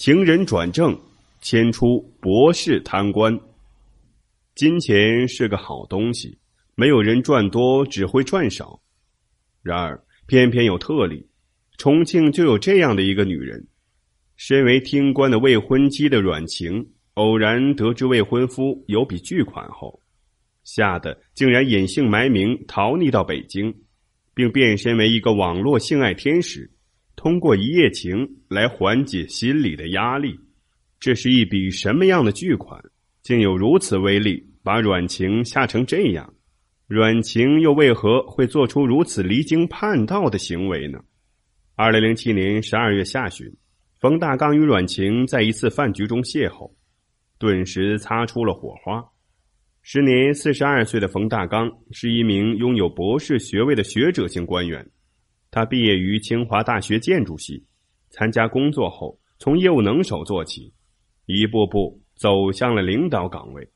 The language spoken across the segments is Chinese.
情人转正，迁出博士贪官。金钱是个好东西，没有人赚多只会赚少。然而，偏偏有特例，重庆就有这样的一个女人。身为厅官的未婚妻的阮晴，偶然得知未婚夫有笔巨款后，吓得竟然隐姓埋名逃匿到北京，并变身为一个网络性爱天使。通过一夜情来缓解心理的压力，这是一笔什么样的巨款，竟有如此威力，把阮晴吓成这样？阮晴又为何会做出如此离经叛道的行为呢？二零零七年十二月下旬，冯大刚与阮晴在一次饭局中邂逅，顿时擦出了火花。时年四十二岁的冯大刚是一名拥有博士学位的学者型官员。他毕业于清华大学建筑系，参加工作后从业务能手做起，一步步走向了领导岗位，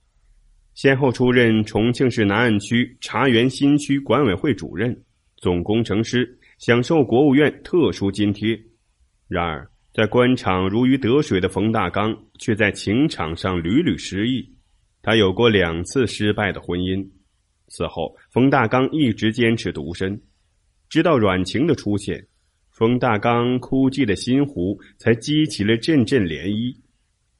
先后出任重庆市南岸区茶园新区管委会主任、总工程师，享受国务院特殊津贴。然而，在官场如鱼得水的冯大刚，却在情场上屡屡失意。他有过两次失败的婚姻，此后冯大刚一直坚持独身。直到阮晴的出现，冯大刚枯寂的心湖才激起了阵阵涟漪。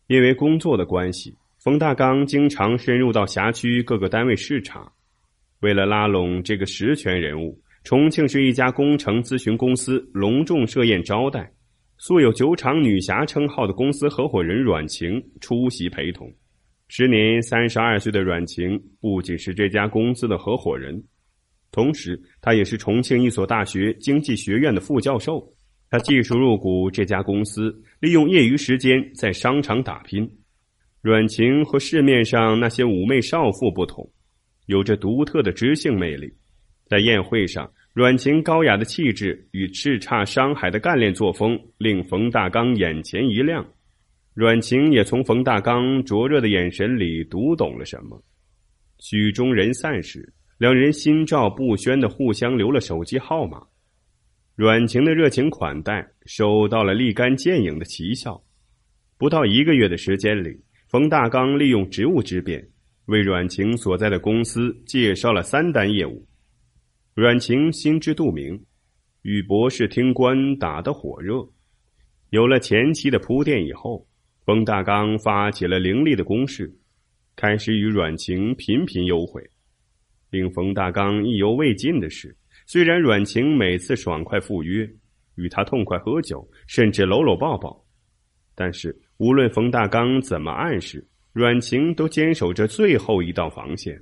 因为工作的关系，冯大刚经常深入到辖区各个单位视察。为了拉拢这个实权人物，重庆市一家工程咨询公司隆重设宴招待。素有“酒厂女侠”称号的公司合伙人阮晴出席陪同。时年三十二岁的阮晴不仅是这家公司的合伙人。同时，他也是重庆一所大学经济学院的副教授。他技术入股这家公司，利用业余时间在商场打拼。阮晴和市面上那些妩媚少妇不同，有着独特的知性魅力。在宴会上，阮晴高雅的气质与叱咤商海的干练作风令冯大刚眼前一亮。阮晴也从冯大刚灼热的眼神里读懂了什么。曲终人散时。两人心照不宣的互相留了手机号码，阮晴的热情款待收到了立竿见影的奇效。不到一个月的时间里，冯大刚利用职务之便，为阮晴所在的公司介绍了三单业务。阮晴心知肚明，与博士厅官打得火热。有了前期的铺垫以后，冯大刚发起了凌厉的攻势，开始与阮晴频频幽会。令冯大刚意犹未尽的是，虽然阮晴每次爽快赴约，与他痛快喝酒，甚至搂搂抱抱，但是无论冯大刚怎么暗示，阮晴都坚守着最后一道防线。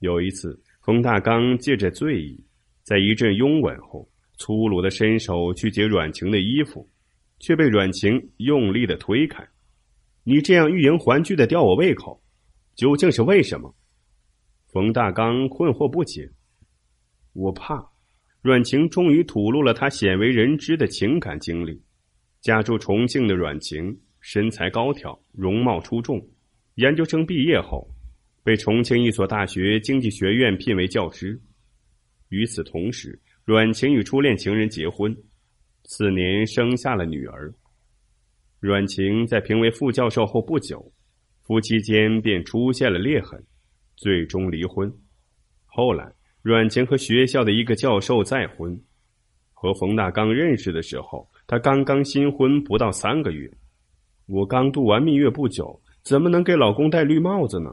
有一次，冯大刚借着醉意，在一阵拥吻后，粗鲁的伸手去解阮晴的衣服，却被阮晴用力的推开：“你这样欲迎还拒的吊我胃口，究竟是为什么？”冯大刚困惑不解。我怕，阮晴终于吐露了她鲜为人知的情感经历。家住重庆的阮晴，身材高挑，容貌出众。研究生毕业后，被重庆一所大学经济学院聘为教师。与此同时，阮晴与初恋情人结婚，次年生下了女儿。阮晴在评为副教授后不久，夫妻间便出现了裂痕。最终离婚。后来，阮晴和学校的一个教授再婚。和冯大刚认识的时候，他刚刚新婚不到三个月。我刚度完蜜月不久，怎么能给老公戴绿帽子呢？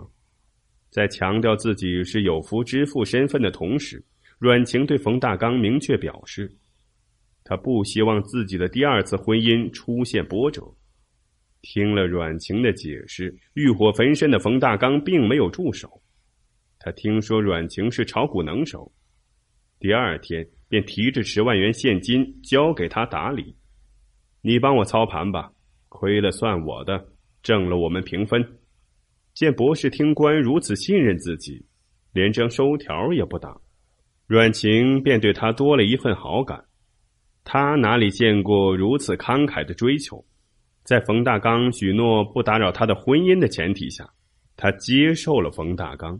在强调自己是有夫之妇身份的同时，阮晴对冯大刚明确表示，她不希望自己的第二次婚姻出现波折。听了阮晴的解释，欲火焚身的冯大刚并没有住手。他听说阮晴是炒股能手，第二天便提着十万元现金交给他打理。你帮我操盘吧，亏了算我的，挣了我们平分。见博士听官如此信任自己，连张收条也不打，阮晴便对他多了一份好感。他哪里见过如此慷慨的追求？在冯大刚许诺不打扰他的婚姻的前提下，他接受了冯大刚。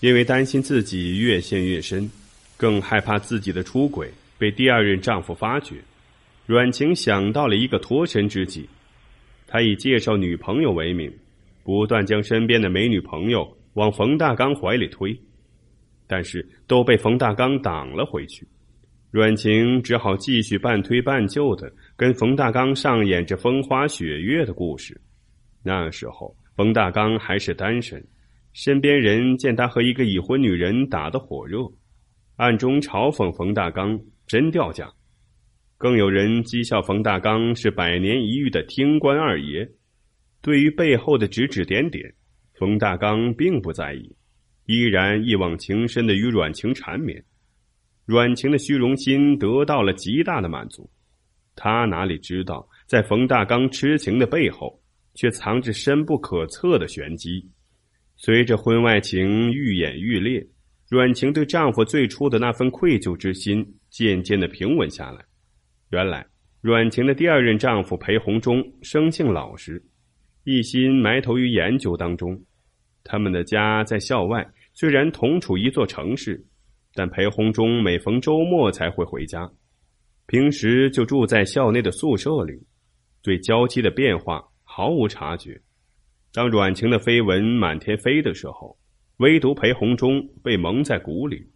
因为担心自己越陷越深，更害怕自己的出轨被第二任丈夫发觉，阮晴想到了一个脱身之计。她以介绍女朋友为名，不断将身边的美女朋友往冯大刚怀里推，但是都被冯大刚挡了回去。阮晴只好继续半推半就的跟冯大刚上演着风花雪月的故事。那时候，冯大刚还是单身。身边人见他和一个已婚女人打得火热，暗中嘲讽冯大刚真掉价，更有人讥笑冯大刚是百年一遇的听官二爷。对于背后的指指点点，冯大刚并不在意，依然一往情深的与阮晴缠绵。阮晴的虚荣心得到了极大的满足，他哪里知道，在冯大刚痴情的背后，却藏着深不可测的玄机。随着婚外情愈演愈烈，阮晴对丈夫最初的那份愧疚之心渐渐的平稳下来。原来，阮晴的第二任丈夫裴红忠生性老实，一心埋头于研究当中。他们的家在校外，虽然同处一座城市，但裴红忠每逢周末才会回家，平时就住在校内的宿舍里，对娇妻的变化毫无察觉。当阮晴的绯闻满天飞的时候，唯独裴红忠被蒙在鼓里。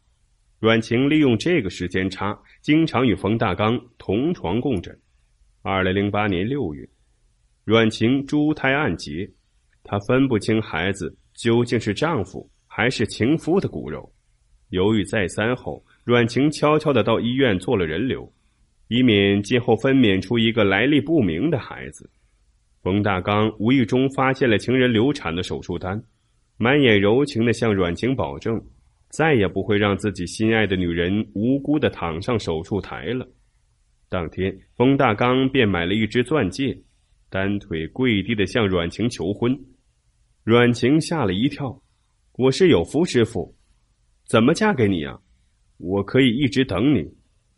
阮晴利用这个时间差，经常与冯大刚同床共枕。二零零八年六月，阮晴猪胎暗结，她分不清孩子究竟是丈夫还是情夫的骨肉，犹豫再三后，阮晴悄悄的到医院做了人流，以免今后分娩出一个来历不明的孩子。冯大刚无意中发现了情人流产的手术单，满眼柔情的向阮晴保证，再也不会让自己心爱的女人无辜的躺上手术台了。当天，冯大刚便买了一只钻戒，单腿跪地的向阮晴求婚。阮晴吓了一跳：“我是有福之妇，怎么嫁给你啊？我可以一直等你，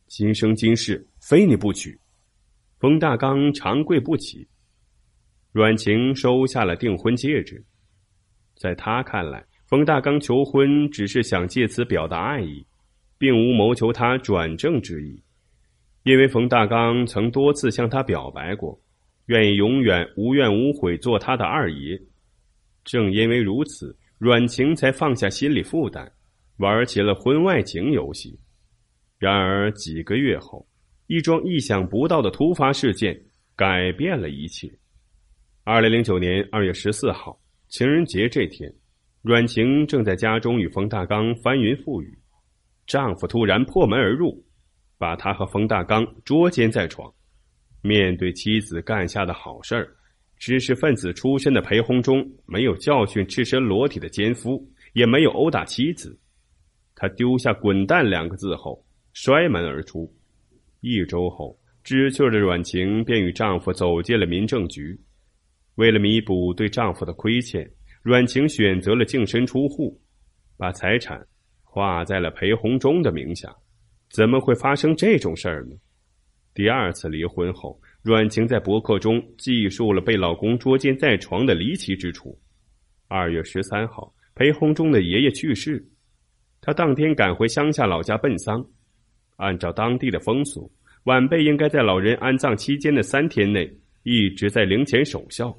今生今世非你不娶。”冯大刚长跪不起。阮晴收下了订婚戒指，在他看来，冯大刚求婚只是想借此表达爱意，并无谋求他转正之意。因为冯大刚曾多次向他表白过，愿意永远无怨无悔做他的二爷。正因为如此，阮晴才放下心理负担，玩起了婚外情游戏。然而几个月后，一桩意想不到的突发事件改变了一切。二零零九年二月十四号，情人节这天，阮晴正在家中与冯大刚翻云覆雨，丈夫突然破门而入，把她和冯大刚捉奸在床。面对妻子干下的好事儿，知识分子出身的裴红忠没有教训赤身裸体的奸夫，也没有殴打妻子，他丢下“滚蛋”两个字后摔门而出。一周后，知趣的阮晴便与丈夫走进了民政局。为了弥补对丈夫的亏欠，阮晴选择了净身出户，把财产划在了裴红忠的名下。怎么会发生这种事儿呢？第二次离婚后，阮晴在博客中记述了被老公捉奸在床的离奇之处。二月十三号，裴红忠的爷爷去世，他当天赶回乡下老家奔丧。按照当地的风俗，晚辈应该在老人安葬期间的三天内一直在灵前守孝。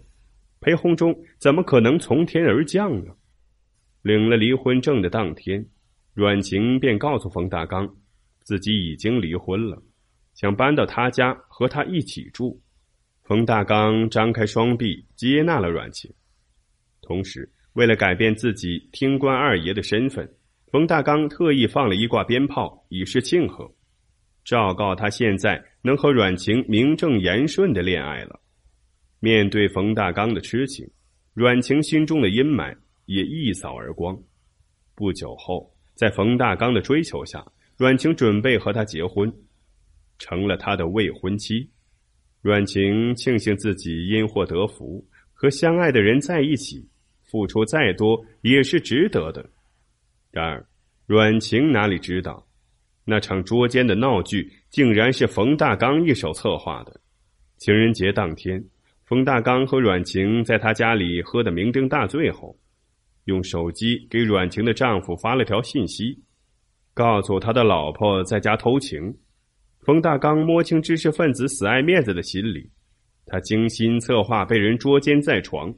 裴红忠怎么可能从天而降呢？领了离婚证的当天，阮晴便告诉冯大刚，自己已经离婚了，想搬到他家和他一起住。冯大刚张开双臂接纳了阮晴，同时为了改变自己听官二爷的身份，冯大刚特意放了一挂鞭炮以示庆贺，昭告他现在能和阮晴名正言顺的恋爱了。面对冯大刚的痴情，阮晴心中的阴霾也一扫而光。不久后，在冯大刚的追求下，阮晴准备和他结婚，成了他的未婚妻。阮晴庆幸自己因祸得福，和相爱的人在一起，付出再多也是值得的。然而，阮晴哪里知道，那场捉奸的闹剧竟然是冯大刚一手策划的。情人节当天。冯大刚和阮晴在他家里喝得酩酊大醉后，用手机给阮晴的丈夫发了条信息，告诉他的老婆在家偷情。冯大刚摸清知识分子死爱面子的心理，他精心策划被人捉奸在床，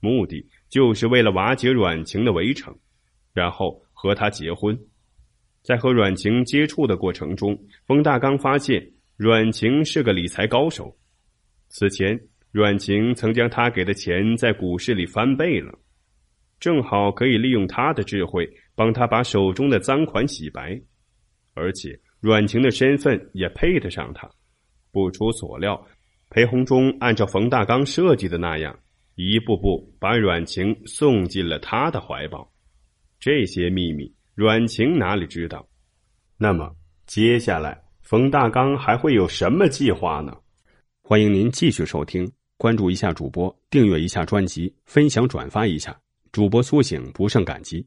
目的就是为了瓦解阮晴的围城，然后和她结婚。在和阮晴接触的过程中，冯大刚发现阮晴是个理财高手，此前。阮晴曾将他给的钱在股市里翻倍了，正好可以利用他的智慧帮他把手中的赃款洗白，而且阮晴的身份也配得上他。不出所料，裴红忠按照冯大刚设计的那样，一步步把阮晴送进了他的怀抱。这些秘密阮晴哪里知道？那么接下来冯大刚还会有什么计划呢？欢迎您继续收听。关注一下主播，订阅一下专辑，分享转发一下，主播苏醒不胜感激。